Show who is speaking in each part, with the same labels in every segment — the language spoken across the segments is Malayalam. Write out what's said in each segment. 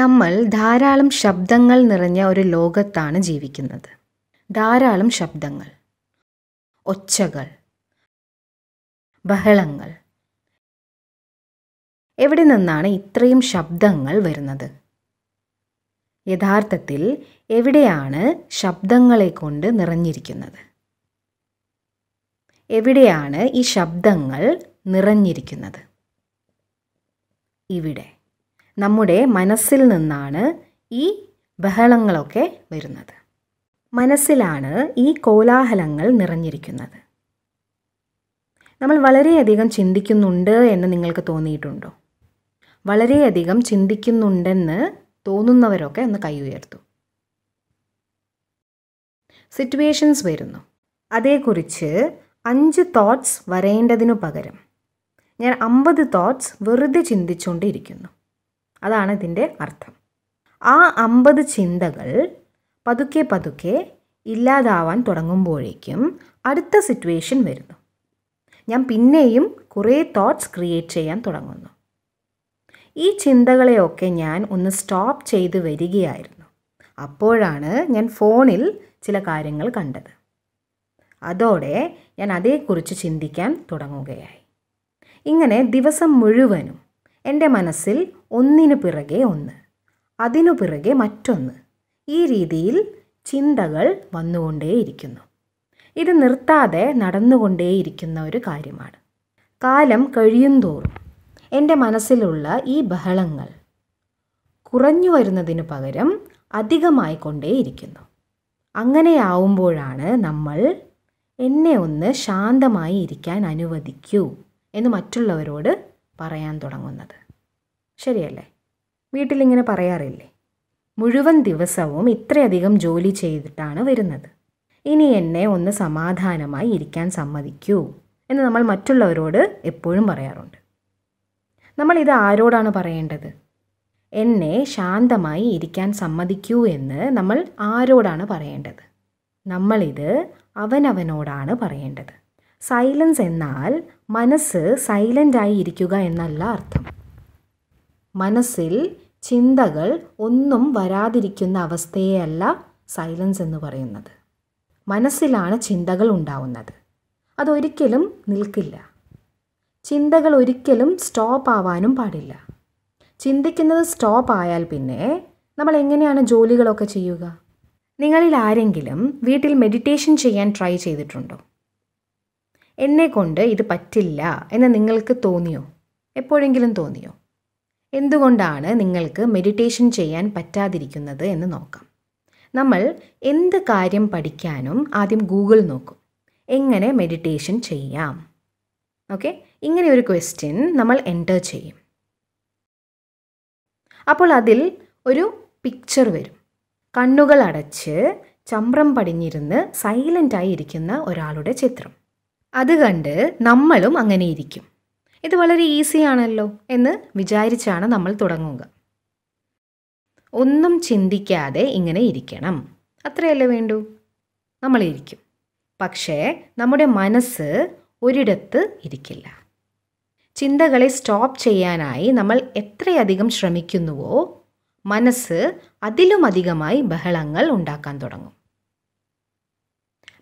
Speaker 1: നമ്മൾ ധാരാളം ശബ്ദങ്ങൾ നിറഞ്ഞ ഒരു ലോകത്താണ് ജീവിക്കുന്നത് ധാരാളം ശബ്ദങ്ങൾ ഒച്ചകൾ ബഹളങ്ങൾ എവിടെ നിന്നാണ് ഇത്രയും ശബ്ദങ്ങൾ വരുന്നത് യഥാർത്ഥത്തിൽ എവിടെയാണ് ശബ്ദങ്ങളെ കൊണ്ട് നിറഞ്ഞിരിക്കുന്നത് എവിടെയാണ് ഈ ശബ്ദങ്ങൾ നിറഞ്ഞിരിക്കുന്നത് ഇവിടെ നമ്മുടെ മനസ്സിൽ നിന്നാണ് ഈ ബഹളങ്ങളൊക്കെ വരുന്നത് മനസ്സിലാണ് ഈ കോലാഹലങ്ങൾ നിറഞ്ഞിരിക്കുന്നത് നമ്മൾ വളരെയധികം ചിന്തിക്കുന്നുണ്ട് എന്ന് നിങ്ങൾക്ക് തോന്നിയിട്ടുണ്ടോ വളരെയധികം ചിന്തിക്കുന്നുണ്ടെന്ന് തോന്നുന്നവരൊക്കെ ഒന്ന് കൈ ഉയർത്തു സിറ്റുവേഷൻസ് വരുന്നു അതേക്കുറിച്ച് അഞ്ച് തോട്ട്സ് വരേണ്ടതിനു പകരം ഞാൻ അമ്പത് തോട്ട്സ് വെറുതെ ചിന്തിച്ചുകൊണ്ടിരിക്കുന്നു അതാണ് ഇതിൻ്റെ അർത്ഥം ആ അമ്പത് ചിന്തകൾ പതുക്കെ പതുക്കെ ഇല്ലാതാവാൻ തുടങ്ങുമ്പോഴേക്കും അടുത്ത സിറ്റുവേഷൻ വരുന്നു ഞാൻ പിന്നെയും കുറേ തോട്ട്സ് ക്രിയേറ്റ് ചെയ്യാൻ തുടങ്ങുന്നു ഈ ചിന്തകളെയൊക്കെ ഞാൻ ഒന്ന് സ്റ്റോപ്പ് ചെയ്ത് വരികയായിരുന്നു അപ്പോഴാണ് ഞാൻ ഫോണിൽ ചില കാര്യങ്ങൾ കണ്ടത് അതോടെ ഞാൻ അതേക്കുറിച്ച് ചിന്തിക്കാൻ തുടങ്ങുകയായി ഇങ്ങനെ ദിവസം മുഴുവനും എൻ്റെ മനസ്സിൽ ഒന്നിനു പിറകെ ഒന്ന് അതിനു പിറകെ മറ്റൊന്ന് ഈ രീതിയിൽ ചിന്തകൾ വന്നുകൊണ്ടേയിരിക്കുന്നു ഇത് നിർത്താതെ നടന്നുകൊണ്ടേയിരിക്കുന്ന ഒരു കാര്യമാണ് കാലം കഴിയുന്തോറും എൻ്റെ മനസ്സിലുള്ള ഈ ബഹളങ്ങൾ കുറഞ്ഞു വരുന്നതിന് പകരം അധികമായി കൊണ്ടേയിരിക്കുന്നു അങ്ങനെയാവുമ്പോഴാണ് നമ്മൾ എന്നെ ഒന്ന് ശാന്തമായി ഇരിക്കാൻ അനുവദിക്കൂ എന്ന് മറ്റുള്ളവരോട് പറയാൻ തുടങ്ങുന്നത് ശരിയല്ലേ വീട്ടിലിങ്ങനെ പറയാറില്ലേ മുഴുവൻ ദിവസവും ഇത്രയധികം ജോലി ചെയ്തിട്ടാണ് വരുന്നത് ഇനി എന്നെ ഒന്ന് സമാധാനമായി ഇരിക്കാൻ സമ്മതിക്കൂ എന്ന് നമ്മൾ മറ്റുള്ളവരോട് എപ്പോഴും പറയാറുണ്ട് നമ്മൾ ഇത് ആരോടാണ് പറയേണ്ടത് എന്നെ ശാന്തമായി ഇരിക്കാൻ സമ്മതിക്കൂ എന്ന് നമ്മൾ ആരോടാണ് പറയേണ്ടത് നമ്മളിത് അവനവനോടാണ് പറയേണ്ടത് സൈലൻസ് എന്നാൽ മനസ്സ് സൈലൻ്റായി ഇരിക്കുക എന്നല്ല അർത്ഥം മനസ്സിൽ ചിന്തകൾ ഒന്നും വരാതിരിക്കുന്ന അവസ്ഥയെയല്ല സൈലൻസ് എന്ന് പറയുന്നത് മനസ്സിലാണ് ചിന്തകൾ ഉണ്ടാവുന്നത് അതൊരിക്കലും നിൽക്കില്ല ചിന്തകൾ ഒരിക്കലും സ്റ്റോപ്പ് ആവാനും പാടില്ല ചിന്തിക്കുന്നത് സ്റ്റോപ്പ് ആയാൽ പിന്നെ നമ്മൾ എങ്ങനെയാണ് ജോലികളൊക്കെ ചെയ്യുക നിങ്ങളിൽ ആരെങ്കിലും വീട്ടിൽ മെഡിറ്റേഷൻ ചെയ്യാൻ ട്രൈ ചെയ്തിട്ടുണ്ടോ എന്നെ കൊണ്ട് ഇത് പറ്റില്ല എന്ന് നിങ്ങൾക്ക് തോന്നിയോ എപ്പോഴെങ്കിലും തോന്നിയോ എന്തുകൊണ്ടാണ് നിങ്ങൾക്ക് മെഡിറ്റേഷൻ ചെയ്യാൻ പറ്റാതിരിക്കുന്നത് എന്ന് നോക്കാം നമ്മൾ എന്ത് കാര്യം പഠിക്കാനും ആദ്യം ഗൂഗിൾ നോക്കും എങ്ങനെ മെഡിറ്റേഷൻ ചെയ്യാം ഓക്കെ ഇങ്ങനെ ഒരു ക്വസ്റ്റ്യൻ നമ്മൾ എൻറ്റർ ചെയ്യും അപ്പോൾ അതിൽ ഒരു പിക്ചർ വരും കണ്ണുകൾ അടച്ച് ചമ്രം പടിഞ്ഞിരുന്ന് സൈലൻ്റായി ഇരിക്കുന്ന ഒരാളുടെ ചിത്രം അത് കണ്ട് നമ്മളും അങ്ങനെ ഇരിക്കും ഇത് വളരെ ഈസിയാണല്ലോ എന്ന് വിചാരിച്ചാണ് നമ്മൾ തുടങ്ങുക ഒന്നും ചിന്തിക്കാതെ ഇങ്ങനെ ഇരിക്കണം അത്രയല്ലേ വേണ്ടൂ നമ്മളിരിക്കും പക്ഷേ നമ്മുടെ മനസ്സ് ഒരിടത്ത് ഇരിക്കില്ല ചിന്തകളെ സ്റ്റോപ്പ് ചെയ്യാനായി നമ്മൾ എത്രയധികം ശ്രമിക്കുന്നുവോ മനസ്സ് അതിലുമധികമായി ബഹളങ്ങൾ ഉണ്ടാക്കാൻ തുടങ്ങും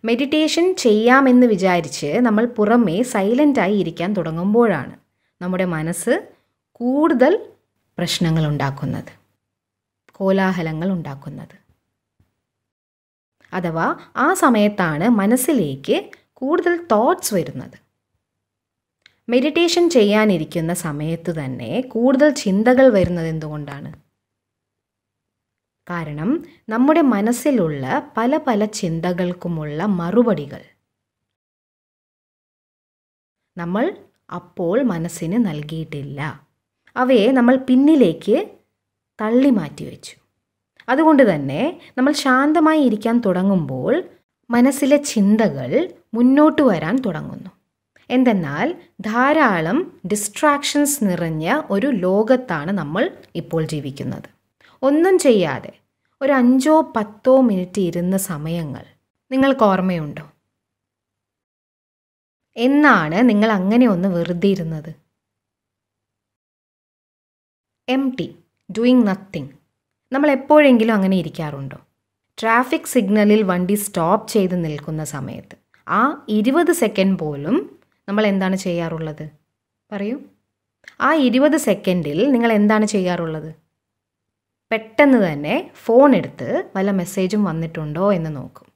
Speaker 1: മെഡിറ്റേഷൻ ചെയ്യാമെന്ന് വിചാരിച്ച് നമ്മൾ പുറമേ സൈലൻ്റായി ഇരിക്കാൻ തുടങ്ങുമ്പോഴാണ് നമ്മുടെ മനസ്സ് കൂടുതൽ പ്രശ്നങ്ങൾ ഉണ്ടാക്കുന്നത് കോലാഹലങ്ങൾ ഉണ്ടാക്കുന്നത് അഥവാ ആ സമയത്താണ് മനസ്സിലേക്ക് കൂടുതൽ തോട്ട്സ് വരുന്നത് മെഡിറ്റേഷൻ ചെയ്യാനിരിക്കുന്ന സമയത്ത് തന്നെ കൂടുതൽ ചിന്തകൾ വരുന്നത് എന്തുകൊണ്ടാണ് കാരണം നമ്മുടെ മനസ്സിലുള്ള പല പല ചിന്തകൾക്കുമുള്ള മറുപടികൾ നമ്മൾ അപ്പോൾ മനസ്സിന് നൽകിയിട്ടില്ല അവയെ നമ്മൾ പിന്നിലേക്ക് തള്ളി മാറ്റി വെച്ചു അതുകൊണ്ട് തന്നെ നമ്മൾ ശാന്തമായി ഇരിക്കാൻ തുടങ്ങുമ്പോൾ മനസ്സിലെ ചിന്തകൾ മുന്നോട്ട് വരാൻ തുടങ്ങുന്നു എന്തെന്നാൽ ധാരാളം ഡിസ്ട്രാക്ഷൻസ് നിറഞ്ഞ ഒരു ലോകത്താണ് നമ്മൾ ഇപ്പോൾ ജീവിക്കുന്നത് ഒന്നും ചെയ്യാതെ ഒരു അഞ്ചോ പത്തോ മിനിറ്റ് ഇരുന്ന സമയങ്ങൾ നിങ്ങൾക്ക് ഓർമ്മയുണ്ടോ എന്നാണ് നിങ്ങൾ അങ്ങനെ ഒന്ന് വെറുതെ ഇരുന്നത് എം ടി ഡൂയിങ് നത്തിങ് നമ്മൾ എപ്പോഴെങ്കിലും അങ്ങനെ ഇരിക്കാറുണ്ടോ ട്രാഫിക് സിഗ്നലിൽ വണ്ടി സ്റ്റോപ്പ് ചെയ്ത് നിൽക്കുന്ന സമയത്ത് ആ ഇരുപത് സെക്കൻഡ് പോലും നമ്മൾ എന്താണ് ചെയ്യാറുള്ളത് പറയൂ ആ ഇരുപത് സെക്കൻഡിൽ നിങ്ങൾ എന്താണ് ചെയ്യാറുള്ളത് പെട്ടെന്ന് തന്നെ ഫോൺ എടുത്ത് വല്ല മെസ്സേജും വന്നിട്ടുണ്ടോ എന്ന് നോക്കും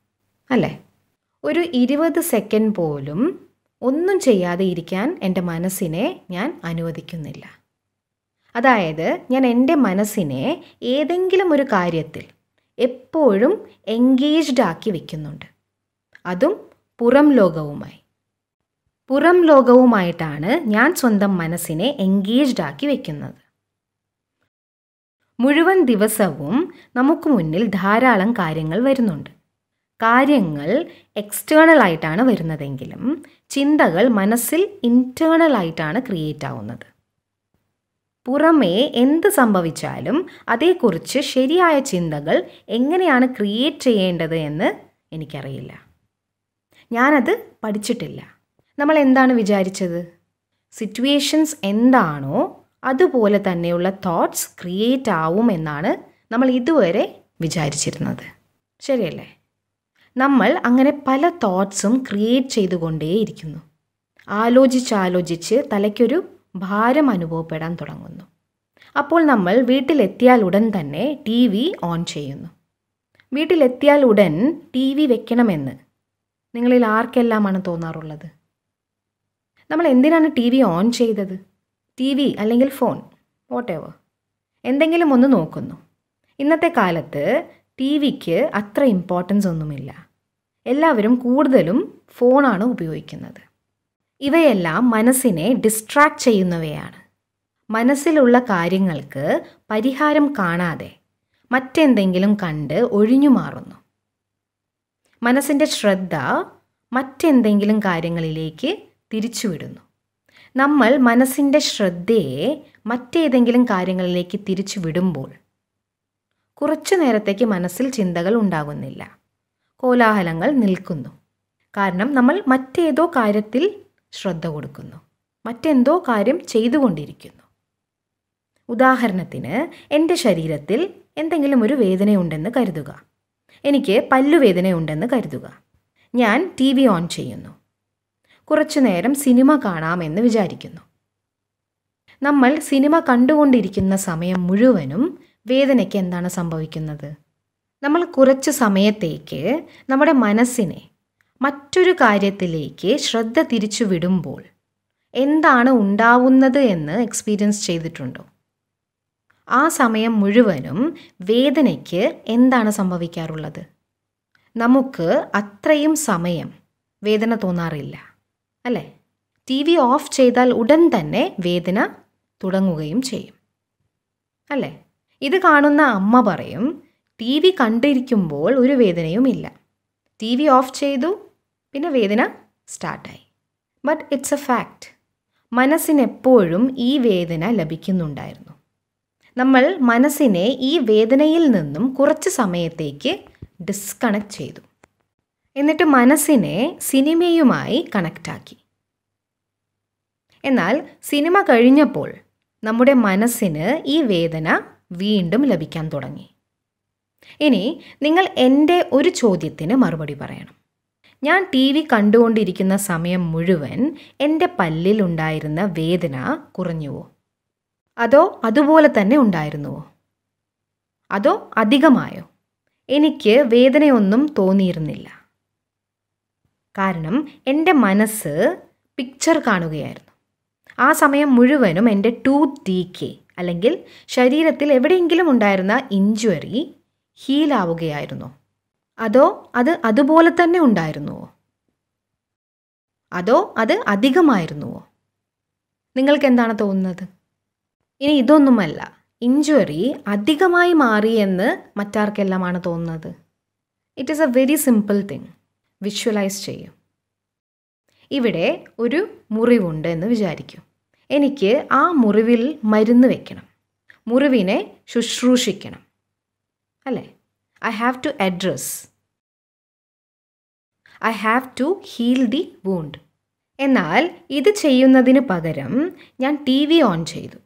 Speaker 1: അല്ലേ ഒരു ഇരുപത് സെക്കൻഡ് പോലും ഒന്നും ചെയ്യാതെ ഇരിക്കാൻ എൻ്റെ മനസ്സിനെ ഞാൻ അനുവദിക്കുന്നില്ല അതായത് ഞാൻ എൻ്റെ മനസ്സിനെ ഏതെങ്കിലും ഒരു കാര്യത്തിൽ എപ്പോഴും എൻഗേജ്ഡ് ആക്കി വെക്കുന്നുണ്ട് അതും പുറം ലോകവുമായി പുറം ലോകവുമായിട്ടാണ് ഞാൻ സ്വന്തം മനസ്സിനെ എൻഗേജ്ഡ് ആക്കി വെക്കുന്നത് മുഴുവൻ ദിവസവും നമുക്ക് മുന്നിൽ ധാരാളം കാര്യങ്ങൾ വരുന്നുണ്ട് കാര്യങ്ങൾ എക്സ്റ്റേണൽ ആയിട്ടാണ് വരുന്നതെങ്കിലും ചിന്തകൾ മനസ്സിൽ ഇൻറ്റേണൽ ആയിട്ടാണ് ക്രിയേറ്റ് ആവുന്നത് പുറമേ എന്ത് സംഭവിച്ചാലും അതേക്കുറിച്ച് ശരിയായ ചിന്തകൾ എങ്ങനെയാണ് ക്രിയേറ്റ് ചെയ്യേണ്ടത് എന്ന് എനിക്കറിയില്ല ഞാനത് പഠിച്ചിട്ടില്ല നമ്മൾ എന്താണ് വിചാരിച്ചത് സിറ്റുവേഷൻസ് എന്താണോ അതുപോലെ തന്നെയുള്ള തോട്ട്സ് ക്രിയേറ്റ് ആവും എന്നാണ് നമ്മൾ ഇതുവരെ വിചാരിച്ചിരുന്നത് ശരിയല്ലേ നമ്മൾ അങ്ങനെ പല തോട്ട്സും ക്രിയേറ്റ് ചെയ്തുകൊണ്ടേയിരിക്കുന്നു ആലോചിച്ചാലോചിച്ച് തലയ്ക്കൊരു ഭാരം അനുഭവപ്പെടാൻ തുടങ്ങുന്നു അപ്പോൾ നമ്മൾ വീട്ടിലെത്തിയാൽ ഉടൻ തന്നെ ടി വി ഓൺ ചെയ്യുന്നു വീട്ടിലെത്തിയാൽ ഉടൻ ടി വി വെക്കണമെന്ന് നിങ്ങളിൽ ആർക്കെല്ലാമാണ് തോന്നാറുള്ളത് നമ്മൾ എന്തിനാണ് ടി വി ഓൺ ചെയ്തത് ടി വി അല്ലെങ്കിൽ ഫോൺ വോട്ടെവർ എന്തെങ്കിലും ഒന്ന് നോക്കുന്നു ഇന്നത്തെ കാലത്ത് ടി വിക്ക് അത്ര ഇമ്പോർട്ടൻസ് ഒന്നുമില്ല എല്ലാവരും കൂടുതലും ഫോണാണ് ഉപയോഗിക്കുന്നത് ഇവയെല്ലാം മനസ്സിനെ ഡിസ്ട്രാക്ട് ചെയ്യുന്നവയാണ് മനസ്സിലുള്ള കാര്യങ്ങൾക്ക് പരിഹാരം കാണാതെ മറ്റെന്തെങ്കിലും കണ്ട് ഒഴിഞ്ഞു മാറുന്നു മനസ്സിൻ്റെ ശ്രദ്ധ മറ്റെന്തെങ്കിലും കാര്യങ്ങളിലേക്ക് തിരിച്ചുവിടുന്നു നമ്മൾ മനസ്സിൻ്റെ ശ്രദ്ധയെ മറ്റേതെങ്കിലും കാര്യങ്ങളിലേക്ക് തിരിച്ചു വിടുമ്പോൾ കുറച്ചു നേരത്തേക്ക് മനസ്സിൽ ചിന്തകൾ ഉണ്ടാകുന്നില്ല കോലാഹലങ്ങൾ നിൽക്കുന്നു കാരണം നമ്മൾ മറ്റേതോ കാര്യത്തിൽ ശ്രദ്ധ കൊടുക്കുന്നു മറ്റെന്തോ കാര്യം ചെയ്തുകൊണ്ടിരിക്കുന്നു ഉദാഹരണത്തിന് എൻ്റെ ശരീരത്തിൽ എന്തെങ്കിലും ഒരു വേദനയുണ്ടെന്ന് കരുതുക എനിക്ക് പല്ലുവേദനയുണ്ടെന്ന് കരുതുക ഞാൻ ടി വി ഓൺ ചെയ്യുന്നു കുറച്ചു നേരം സിനിമ കാണാമെന്ന് വിചാരിക്കുന്നു നമ്മൾ സിനിമ കണ്ടുകൊണ്ടിരിക്കുന്ന സമയം മുഴുവനും വേദനയ്ക്ക് എന്താണ് സംഭവിക്കുന്നത് നമ്മൾ കുറച്ച് സമയത്തേക്ക് നമ്മുടെ മനസ്സിനെ മറ്റൊരു കാര്യത്തിലേക്ക് ശ്രദ്ധ തിരിച്ചു വിടുമ്പോൾ എന്താണ് ഉണ്ടാവുന്നത് എന്ന് എക്സ്പീരിയൻസ് ചെയ്തിട്ടുണ്ടോ ആ സമയം മുഴുവനും വേദനയ്ക്ക് എന്താണ് സംഭവിക്കാറുള്ളത് നമുക്ക് അത്രയും സമയം വേദന തോന്നാറില്ല അല്ലേ ടി വി ഓഫ് ചെയ്താൽ ഉടൻ തന്നെ വേദന തുടങ്ങുകയും ചെയ്യും അല്ലേ ഇത് കാണുന്ന അമ്മ പറയും ടി വി കണ്ടിരിക്കുമ്പോൾ ഒരു വേദനയും ഇല്ല ടി വി ഓഫ് ചെയ്തു പിന്നെ വേദന സ്റ്റാർട്ടായി ബട്ട് ഇറ്റ്സ് എ ഫാക്റ്റ് മനസ്സിനെപ്പോഴും ഈ വേദന ലഭിക്കുന്നുണ്ടായിരുന്നു നമ്മൾ മനസ്സിനെ ഈ വേദനയിൽ നിന്നും കുറച്ച് സമയത്തേക്ക് ഡിസ്കണക്ട് ചെയ്തു എന്നിട്ട് മനസ്സിനെ സിനിമയുമായി കണക്റ്റാക്കി എന്നാൽ സിനിമ കഴിഞ്ഞപ്പോൾ നമ്മുടെ മനസ്സിന് ഈ വേദന വീണ്ടും ലഭിക്കാൻ തുടങ്ങി ഇനി നിങ്ങൾ എൻ്റെ ഒരു ചോദ്യത്തിന് മറുപടി പറയണം ഞാൻ ടി വി കണ്ടുകൊണ്ടിരിക്കുന്ന സമയം മുഴുവൻ എൻ്റെ പല്ലിൽ ഉണ്ടായിരുന്ന വേദന കുറഞ്ഞുവോ അതോ അതുപോലെ തന്നെ ഉണ്ടായിരുന്നുവോ അതോ അധികമായോ എനിക്ക് വേദനയൊന്നും തോന്നിയിരുന്നില്ല കാരണം എൻ്റെ മനസ്സ് പിക്ചർ കാണുകയായിരുന്നു ആ സമയം മുഴുവനും എൻ്റെ ടു ഡി കെ അല്ലെങ്കിൽ ശരീരത്തിൽ എവിടെയെങ്കിലും ഉണ്ടായിരുന്ന ഇഞ്ചുവറി ഹീലാവുകയായിരുന്നു അതോ അത് അതുപോലെ തന്നെ ഉണ്ടായിരുന്നുവോ അതോ അത് അധികമായിരുന്നുവോ നിങ്ങൾക്ക് എന്താണ് തോന്നുന്നത് ഇനി ഇതൊന്നുമല്ല ഇഞ്ചുവറി അധികമായി മാറി എന്ന് മറ്റാർക്കെല്ലാമാണ് തോന്നുന്നത് it is a very simple thing visualise ചെയ്യും ഇവിടെ ഒരു മുറിവുണ്ട് എന്ന് വിചാരിക്കും എനിക്ക് ആ മുറിവിൽ മരുന്ന് വെക്കണം മുറിവിനെ ശുശ്രൂഷിക്കണം അല്ലേ I have to address I have to heal the wound എന്നാൽ ഇത് ചെയ്യുന്നതിന് പകരം ഞാൻ ടി വി ഓൺ ചെയ്തു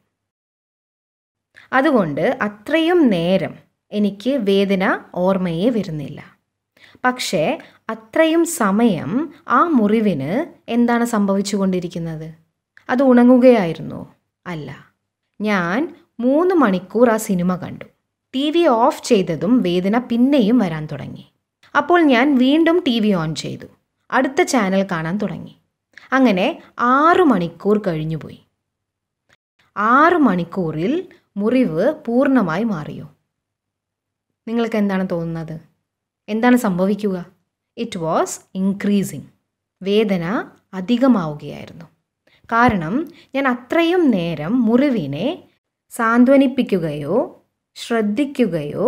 Speaker 1: അതുകൊണ്ട് അത്രയും നേരം എനിക്ക് വേദന ഓർമ്മയെ വരുന്നില്ല പക്ഷേ അത്രയും സമയം ആ മുറിവിന് എന്താണ് സംഭവിച്ചു കൊണ്ടിരിക്കുന്നത് അത് ഉണങ്ങുകയായിരുന്നോ അല്ല ഞാൻ മൂന്ന് മണിക്കൂർ ആ സിനിമ കണ്ടു ടി വി ഓഫ് ചെയ്തതും വേദന പിന്നെയും വരാൻ തുടങ്ങി അപ്പോൾ ഞാൻ വീണ്ടും ടി വി ഓൺ ചെയ്തു അടുത്ത ചാനൽ കാണാൻ തുടങ്ങി അങ്ങനെ ആറു മണിക്കൂർ കഴിഞ്ഞുപോയി ആറു മണിക്കൂറിൽ മുറിവ് പൂർണ്ണമായി മാറിയോ നിങ്ങൾക്ക് എന്താണ് തോന്നുന്നത് എന്താണ് സംഭവിക്കുക ഇറ്റ് വാസ് ഇൻക്രീസിങ് വേദന അധികമാവുകയായിരുന്നു കാരണം ഞാൻ അത്രയും നേരം മുറിവിനെ സാന്ത്വനിപ്പിക്കുകയോ ശ്രദ്ധിക്കുകയോ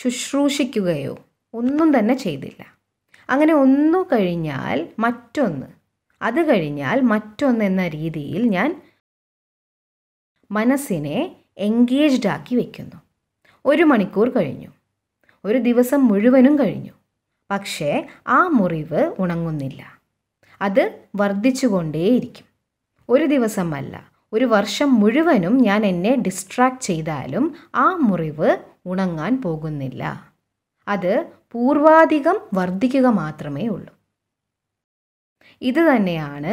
Speaker 1: ശുശ്രൂഷിക്കുകയോ ഒന്നും തന്നെ ചെയ്തില്ല അങ്ങനെ ഒന്നു കഴിഞ്ഞാൽ മറ്റൊന്ന് അത് കഴിഞ്ഞാൽ മറ്റൊന്ന് എന്ന രീതിയിൽ ഞാൻ മനസ്സിനെ എൻഗേജ്ഡ് ആക്കി വയ്ക്കുന്നു ഒരു മണിക്കൂർ കഴിഞ്ഞു ഒരു ദിവസം മുഴുവനും കഴിഞ്ഞു പക്ഷേ ആ മുറിവ് ഉണങ്ങുന്നില്ല അത് വർദ്ധിച്ചുകൊണ്ടേയിരിക്കും ഒരു ദിവസമല്ല ഒരു വർഷം മുഴുവനും ഞാൻ എന്നെ ഡിസ്ട്രാക്ട് ചെയ്താലും ആ മുറിവ് ഉണങ്ങാൻ പോകുന്നില്ല അത് പൂർവാധികം വർദ്ധിക്കുക മാത്രമേ ഉള്ളൂ ഇത് തന്നെയാണ്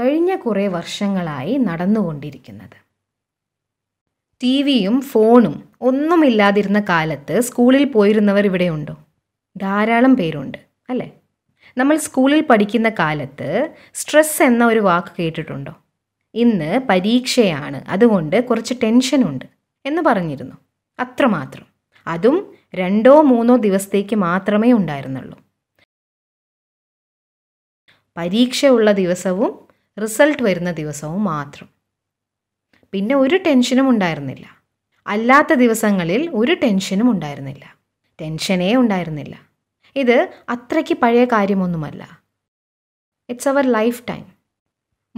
Speaker 1: കഴിഞ്ഞ കുറേ വർഷങ്ങളായി നടന്നുകൊണ്ടിരിക്കുന്നത് ടി വിയും ഫോണും ഒന്നുമില്ലാതിരുന്ന കാലത്ത് സ്കൂളിൽ പോയിരുന്നവർ ഇവിടെയുണ്ടോ ധാരാളം പേരുണ്ട് അല്ലേ നമ്മൾ സ്കൂളിൽ പഠിക്കുന്ന കാലത്ത് സ്ട്രെസ് എന്ന ഒരു വാക്ക് കേട്ടിട്ടുണ്ടോ ഇന്ന് പരീക്ഷയാണ് അതുകൊണ്ട് കുറച്ച് ടെൻഷനുണ്ട് എന്ന് പറഞ്ഞിരുന്നു അത്രമാത്രം അതും രണ്ടോ മൂന്നോ ദിവസത്തേക്ക് മാത്രമേ ഉണ്ടായിരുന്നുള്ളൂ പരീക്ഷയുള്ള ദിവസവും റിസൾട്ട് വരുന്ന ദിവസവും മാത്രം പിന്നെ ഒരു ടെൻഷനും ഉണ്ടായിരുന്നില്ല അല്ലാത്ത ദിവസങ്ങളിൽ ഒരു ടെൻഷനും ഉണ്ടായിരുന്നില്ല ടെൻഷനേ ഉണ്ടായിരുന്നില്ല ഇത് അത്രയ്ക്ക് പഴയ കാര്യമൊന്നുമല്ല ഇറ്റ്സ് അവർ ലൈഫ് ടൈം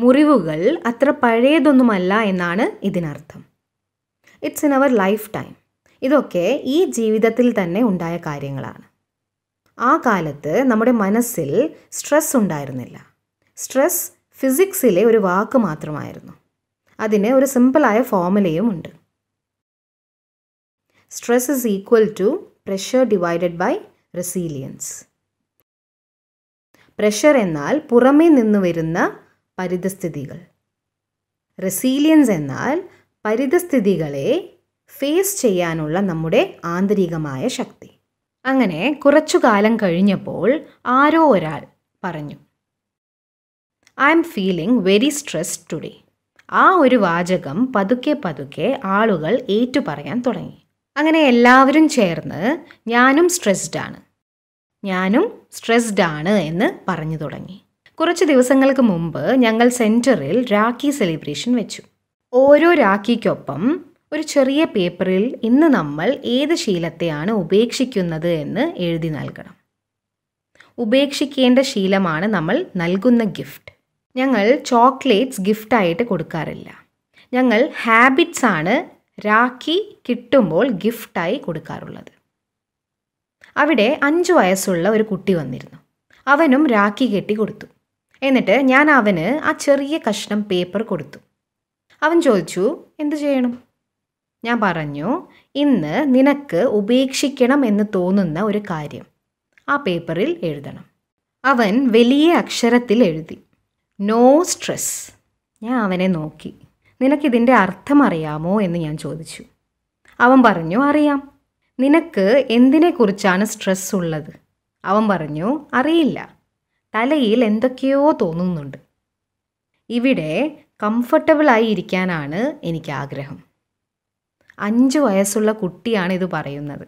Speaker 1: മുറിവുകൾ അത്ര പഴയതൊന്നുമല്ല എന്നാണ് ഇതിനർത്ഥം it's in our lifetime ഇതൊക്കെ ഈ ജീവിതത്തിൽ തന്നെ ഉണ്ടായ കാര്യങ്ങളാണ് ആ കാലത്ത് നമ്മുടെ മനസ്സിൽ സ്ട്രെസ് ഉണ്ടായിരുന്നില്ല സ്ട്രെസ് ഫിസിക്സിലെ ഒരു വാക്ക് മാത്രമായിരുന്നു അതിന് ഒരു സിമ്പിളായ ഫോമുലയും ഉണ്ട് stress is equal to pressure divided by resilience pressure എന്നാൽ പുറമേ നിന്ന് വരുന്ന പരിതസ്ഥിതികൾ റെസീലിയൻസ് എന്നാൽ പരിതസ്ഥിതികളെ ഫേസ് ചെയ്യാനുള്ള നമ്മുടെ ആന്തരികമായ ശക്തി അങ്ങനെ കുറച്ചു കാലം കഴിഞ്ഞപ്പോൾ ആരോ ഒരാൾ പറഞ്ഞു I'm feeling very stress today ആ ഒരു വാചകം പതുക്കെ പതുക്കെ ആളുകൾ ഏറ്റുപറയാൻ തുടങ്ങി അങ്ങനെ എല്ലാവരും ചേർന്ന് ഞാനും സ്ട്രെസ്ഡ് ആണ് ഞാനും സ്ട്രെസ്ഡ് ആണ് എന്ന് പറഞ്ഞു തുടങ്ങി കുറച്ച് ദിവസങ്ങൾക്ക് മുമ്പ് ഞങ്ങൾ സെൻറ്ററിൽ രാഖി സെലിബ്രേഷൻ വെച്ചു ഓരോ രാഖിക്കൊപ്പം ഒരു ചെറിയ പേപ്പറിൽ ഇന്ന് നമ്മൾ ഏത് ശീലത്തെയാണ് ഉപേക്ഷിക്കുന്നത് എന്ന് എഴുതി നൽകണം ഉപേക്ഷിക്കേണ്ട ശീലമാണ് നമ്മൾ നൽകുന്ന ഗിഫ്റ്റ് ഞങ്ങൾ ചോക്ലേറ്റ്സ് ഗിഫ്റ്റായിട്ട് കൊടുക്കാറില്ല ഞങ്ങൾ ഹാബിറ്റ്സ് ആണ് രാഖി കിട്ടുമ്പോൾ ഗിഫ്റ്റായി കൊടുക്കാറുള്ളത് അവിടെ അഞ്ച് വയസ്സുള്ള ഒരു കുട്ടി വന്നിരുന്നു അവനും രാഖി കെട്ടി കൊടുത്തു എന്നിട്ട് ഞാൻ അവന് ആ ചെറിയ കഷ്ണം പേപ്പർ കൊടുത്തു അവൻ ചോദിച്ചു എന്തു ചെയ്യണം ഞാൻ പറഞ്ഞു ഇന്ന് നിനക്ക് ഉപേക്ഷിക്കണം എന്ന് തോന്നുന്ന ഒരു കാര്യം ആ പേപ്പറിൽ എഴുതണം അവൻ വലിയ അക്ഷരത്തിൽ എഴുതി നോ സ്ട്രെസ് ഞാൻ അവനെ നോക്കി നിനക്കിതിൻ്റെ അർത്ഥം അറിയാമോ എന്ന് ഞാൻ ചോദിച്ചു അവൻ പറഞ്ഞു അറിയാം നിനക്ക് എന്തിനെക്കുറിച്ചാണ് സ്ട്രെസ് ഉള്ളത് അവൻ പറഞ്ഞു അറിയില്ല തലയിൽ എന്തൊക്കെയോ തോന്നുന്നുണ്ട് ഇവിടെ കംഫർട്ടബിളായി ഇരിക്കാനാണ് എനിക്ക് ആഗ്രഹം അഞ്ച് വയസ്സുള്ള കുട്ടിയാണ് ഇത് പറയുന്നത്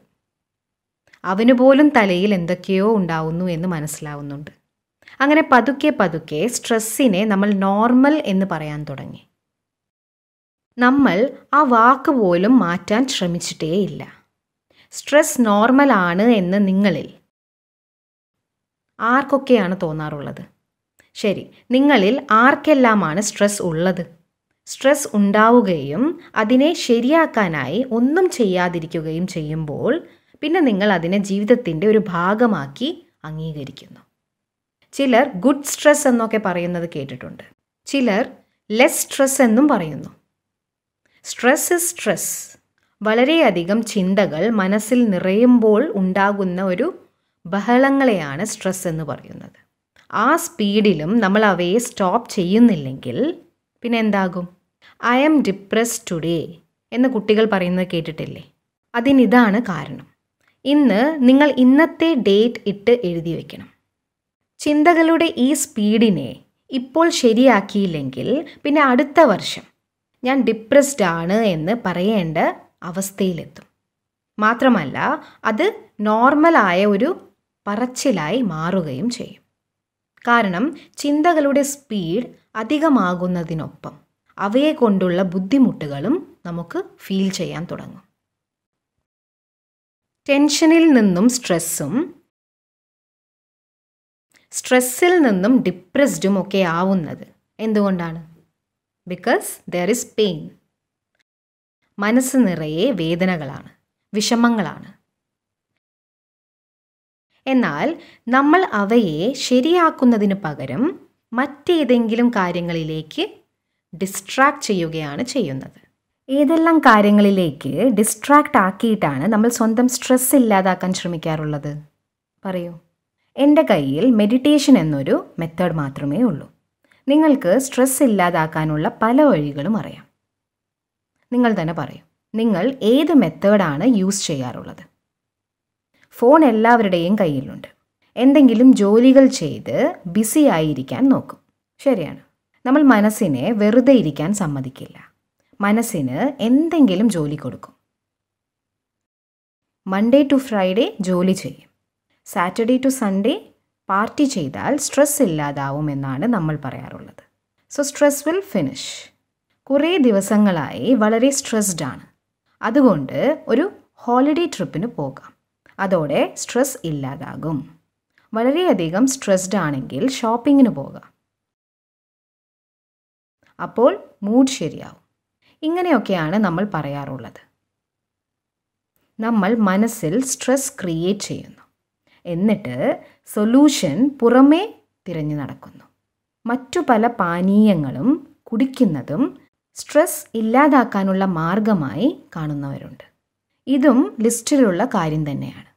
Speaker 1: അവന് പോലും തലയിൽ എന്തൊക്കെയോ ഉണ്ടാവുന്നു എന്ന് മനസ്സിലാവുന്നുണ്ട് അങ്ങനെ പതുക്കെ പതുക്കെ സ്ട്രെസ്സിനെ നമ്മൾ നോർമൽ എന്ന് പറയാൻ തുടങ്ങി നമ്മൾ ആ വാക്ക് പോലും മാറ്റാൻ ശ്രമിച്ചിട്ടേയില്ല സ്ട്രെസ് നോർമലാണ് എന്ന് നിങ്ങളിൽ ആർക്കൊക്കെയാണ് തോന്നാറുള്ളത് ശരി നിങ്ങളിൽ ആർക്കെല്ലാമാണ് സ്ട്രെസ് ഉള്ളത് സ്ട്രെസ് ഉണ്ടാവുകയും അതിനെ ശരിയാക്കാനായി ഒന്നും ചെയ്യാതിരിക്കുകയും ചെയ്യുമ്പോൾ പിന്നെ നിങ്ങൾ അതിനെ ജീവിതത്തിൻ്റെ ഒരു ഭാഗമാക്കി അംഗീകരിക്കുന്നു ചിലർ ഗുഡ് സ്ട്രെസ് എന്നൊക്കെ പറയുന്നത് കേട്ടിട്ടുണ്ട് ചിലർ ലെസ് സ്ട്രെസ് എന്നും പറയുന്നു സ്ട്രെസ് ഇസ് സ്ട്രെസ് വളരെയധികം ചിന്തകൾ മനസ്സിൽ നിറയുമ്പോൾ ഉണ്ടാകുന്ന ഒരു ബഹളങ്ങളെയാണ് സ്ട്രെസ് എന്ന് പറയുന്നത് ആ സ്പീഡിലും നമ്മൾ അവയെ സ്റ്റോപ്പ് ചെയ്യുന്നില്ലെങ്കിൽ പിന്നെ എന്താകും ഐ ആം ഡിപ്രസ് ടുഡേ എന്ന് കുട്ടികൾ പറയുന്നത് കേട്ടിട്ടില്ലേ അതിനിതാണ് കാരണം ഇന്ന് നിങ്ങൾ ഇന്നത്തെ ഡേറ്റ് ഇട്ട് എഴുതി വയ്ക്കണം ചിന്തകളുടെ ഈ സ്പീഡിനെ ഇപ്പോൾ ശരിയാക്കിയില്ലെങ്കിൽ പിന്നെ അടുത്ത വർഷം ഞാൻ ഡിപ്രസ്ഡ് ആണ് എന്ന് പറയേണ്ട അവസ്ഥയിലെത്തും മാത്രമല്ല അത് നോർമലായ ഒരു പറച്ചിലായി മാറുകയും ചെയ്യും കാരണം ചിന്തകളുടെ സ്പീഡ് അധികമാകുന്നതിനൊപ്പം അവയെ കൊണ്ടുള്ള ബുദ്ധിമുട്ടുകളും നമുക്ക് ഫീൽ ചെയ്യാൻ തുടങ്ങും ടെൻഷനിൽ നിന്നും സ്ട്രെസ്സും സ്ട്രെസ്സിൽ നിന്നും ഡിപ്രസ്ഡും ഒക്കെ ആവുന്നത് എന്തുകൊണ്ടാണ് ബിക്കോസ് ദർ ഇസ് പെയിൻ മനസ്സ് നിറയെ വേദനകളാണ് വിഷമങ്ങളാണ് എന്നാൽ നമ്മൾ അവയെ ശരിയാക്കുന്നതിന് പകരം മറ്റേതെങ്കിലും കാര്യങ്ങളിലേക്ക് ഡിസ്ട്രാക്ട് ചെയ്യുകയാണ് ചെയ്യുന്നത് ഏതെല്ലാം കാര്യങ്ങളിലേക്ക് ഡിസ്ട്രാക്ട് ആക്കിയിട്ടാണ് നമ്മൾ സ്വന്തം സ്ട്രെസ് ഇല്ലാതാക്കാൻ ശ്രമിക്കാറുള്ളത് പറയൂ എൻ്റെ കയ്യിൽ മെഡിറ്റേഷൻ എന്നൊരു മെത്തേഡ് മാത്രമേ ഉള്ളൂ നിങ്ങൾക്ക് സ്ട്രെസ് ഇല്ലാതാക്കാനുള്ള പല വഴികളും അറിയാം നിങ്ങൾ തന്നെ പറയും നിങ്ങൾ ഏത് മെത്തേഡാണ് യൂസ് ചെയ്യാറുള്ളത് ഫോൺ എല്ലാവരുടെയും കയ്യിലുണ്ട് എന്തെങ്കിലും ജോലികൾ ചെയ്ത് ബിസി ആയിരിക്കാൻ നോക്കും ശരിയാണ് നമ്മൾ മനസ്സിനെ വെറുതെ ഇരിക്കാൻ സമ്മതിക്കില്ല മനസ്സിന് എന്തെങ്കിലും ജോലി കൊടുക്കും മൺഡേ ടു ഫ്രൈഡേ ജോലി ചെയ്യും സാറ്റർഡേ ടു സൺഡേ പാർട്ടി ചെയ്താൽ സ്ട്രെസ് എന്നാണ് നമ്മൾ പറയാറുള്ളത് സോ സ്ട്രെസ് വിൽ ഫിനിഷ് കുറേ ദിവസങ്ങളായി വളരെ സ്ട്രെസ്ഡ് ആണ് അതുകൊണ്ട് ഒരു ഹോളിഡേ ട്രിപ്പിന് പോകാം അതോടെ സ്ട്രെസ് ഇല്ലാതാകും വളരെയധികം സ്ട്രെസ്ഡ് ആണെങ്കിൽ ഷോപ്പിങ്ങിന് പോകാം അപ്പോൾ മൂഡ് ശരിയാവും ഇങ്ങനെയൊക്കെയാണ് നമ്മൾ പറയാറുള്ളത് നമ്മൾ മനസ്സിൽ സ്ട്രെസ് ക്രിയേറ്റ് ചെയ്യുന്നു എന്നിട്ട് സൊല്യൂഷൻ പുറമേ തിരഞ്ഞു നടക്കുന്നു മറ്റു പല പാനീയങ്ങളും കുടിക്കുന്നതും സ്ട്രെസ് ഇല്ലാതാക്കാനുള്ള മാർഗമായി കാണുന്നവരുണ്ട് ഇതും ലിസ്റ്റിലുള്ള കാര്യം തന്നെയാണ്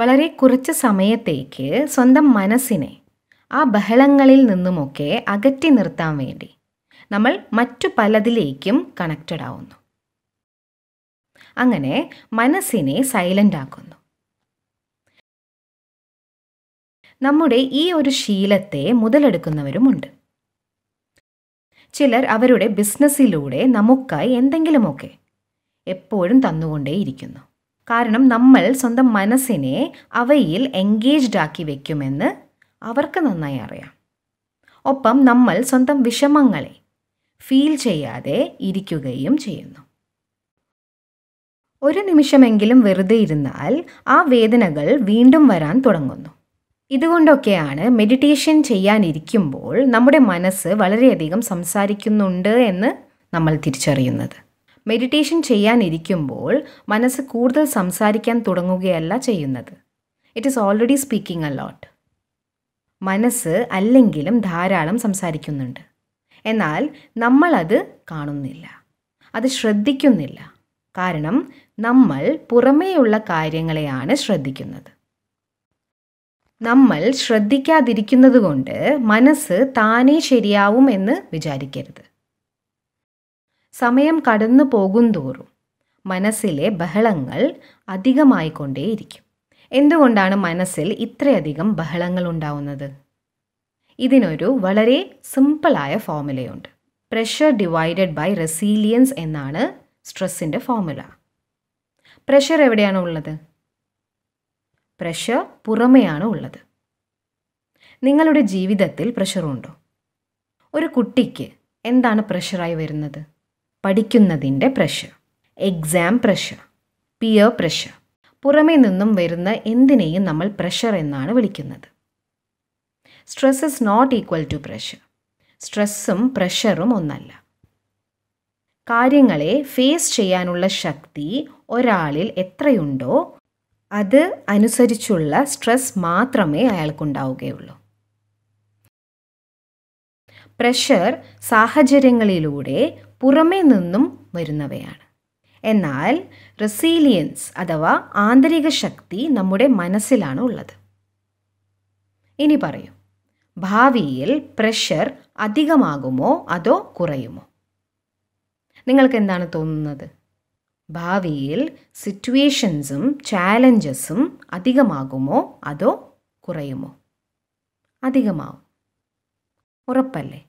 Speaker 1: വളരെ കുറച്ച് സമയത്തേക്ക് സ്വന്തം മനസ്സിനെ ആ ബഹളങ്ങളിൽ നിന്നുമൊക്കെ അകറ്റി നിർത്താൻ വേണ്ടി നമ്മൾ മറ്റു പലതിലേക്കും കണക്റ്റഡ് ആവുന്നു അങ്ങനെ മനസ്സിനെ സൈലൻ്റ് ആക്കുന്നു നമ്മുടെ ഈ ഒരു ശീലത്തെ മുതലെടുക്കുന്നവരുമുണ്ട് ചിലർ അവരുടെ ബിസിനസ്സിലൂടെ നമുക്കായി എന്തെങ്കിലുമൊക്കെ എപ്പോഴും തന്നുകൊണ്ടേയിരിക്കുന്നു കാരണം നമ്മൾ സ്വന്തം മനസ്സിനെ അവയിൽ എൻഗേജ്ഡ് ആക്കി വയ്ക്കുമെന്ന് അവർക്ക് നന്നായി അറിയാം ഒപ്പം നമ്മൾ സ്വന്തം വിഷമങ്ങളെ ഫീൽ ചെയ്യാതെ ഇരിക്കുകയും ചെയ്യുന്നു ഒരു നിമിഷമെങ്കിലും വെറുതെ ഇരുന്നാൽ ആ വേദനകൾ വീണ്ടും വരാൻ തുടങ്ങുന്നു ഇതുകൊണ്ടൊക്കെയാണ് മെഡിറ്റേഷൻ ചെയ്യാനിരിക്കുമ്പോൾ നമ്മുടെ മനസ്സ് വളരെയധികം സംസാരിക്കുന്നുണ്ട് എന്ന് നമ്മൾ തിരിച്ചറിയുന്നത് മെഡിറ്റേഷൻ ചെയ്യാനിരിക്കുമ്പോൾ മനസ്സ് കൂടുതൽ സംസാരിക്കാൻ തുടങ്ങുകയല്ല ചെയ്യുന്നത് it is already speaking a lot മനസ്സ് അല്ലെങ്കിലും ധാരാളം സംസാരിക്കുന്നുണ്ട് എന്നാൽ നമ്മളത് കാണുന്നില്ല അത് ശ്രദ്ധിക്കുന്നില്ല കാരണം നമ്മൾ പുറമേയുള്ള കാര്യങ്ങളെയാണ് ശ്രദ്ധിക്കുന്നത് നമ്മൾ ശ്രദ്ധിക്കാതിരിക്കുന്നത് കൊണ്ട് മനസ്സ് താനേ ശരിയാവും എന്ന് വിചാരിക്കരുത് സമയം കടന്നു പോകും തോറും മനസ്സിലെ ബഹളങ്ങൾ അധികമായിക്കൊണ്ടേയിരിക്കും എന്തുകൊണ്ടാണ് മനസ്സിൽ ഇത്രയധികം ബഹളങ്ങൾ ഉണ്ടാവുന്നത് ഇതിനൊരു വളരെ സിമ്പിളായ ഫോമുലയുണ്ട് പ്രഷർ ഡിവൈഡഡ് ബൈ റെസീലിയൻസ് എന്നാണ് സ്ട്രെസ്സിൻ്റെ ഫോമുല പ്രഷർ എവിടെയാണ് ഉള്ളത് പ്രഷർ പുറമെയാണ് ഉള്ളത് നിങ്ങളുടെ ജീവിതത്തിൽ പ്രഷറുണ്ടോ ഒരു കുട്ടിക്ക് എന്താണ് പ്രഷറായി വരുന്നത് പഠിക്കുന്നതിൻ്റെ pressure exam pressure peer pressure പുറമേ നിന്നും വരുന്ന എന്തിനേയും നമ്മൾ പ്രഷർ എന്നാണ് വിളിക്കുന്നത് stress is not equal to pressure സ്ട്രെസ്സും പ്രഷറും ഒന്നല്ല കാര്യങ്ങളെ ഫേസ് ചെയ്യാനുള്ള ശക്തി ഒരാളിൽ എത്രയുണ്ടോ അത് അനുസരിച്ചുള്ള സ്ട്രെസ് മാത്രമേ അയാൾക്കുണ്ടാവുകയുള്ളൂ പ്രഷർ സാഹചര്യങ്ങളിലൂടെ പുറമേ നിന്നും വരുന്നവയാണ് എന്നാൽ റെസീലിയൻസ് അഥവാ ആന്തരിക ശക്തി നമ്മുടെ മനസ്സിലാണ് ഉള്ളത് ഇനി പറയൂ ഭാവിയിൽ പ്രഷർ അധികമാകുമോ അതോ കുറയുമോ നിങ്ങൾക്ക് എന്താണ് തോന്നുന്നത് ഭാവിയിൽ സിറ്റുവേഷൻസും ചാലഞ്ചസും അധികമാകുമോ അതോ കുറയുമോ അധികമാവും ഉറപ്പല്ലേ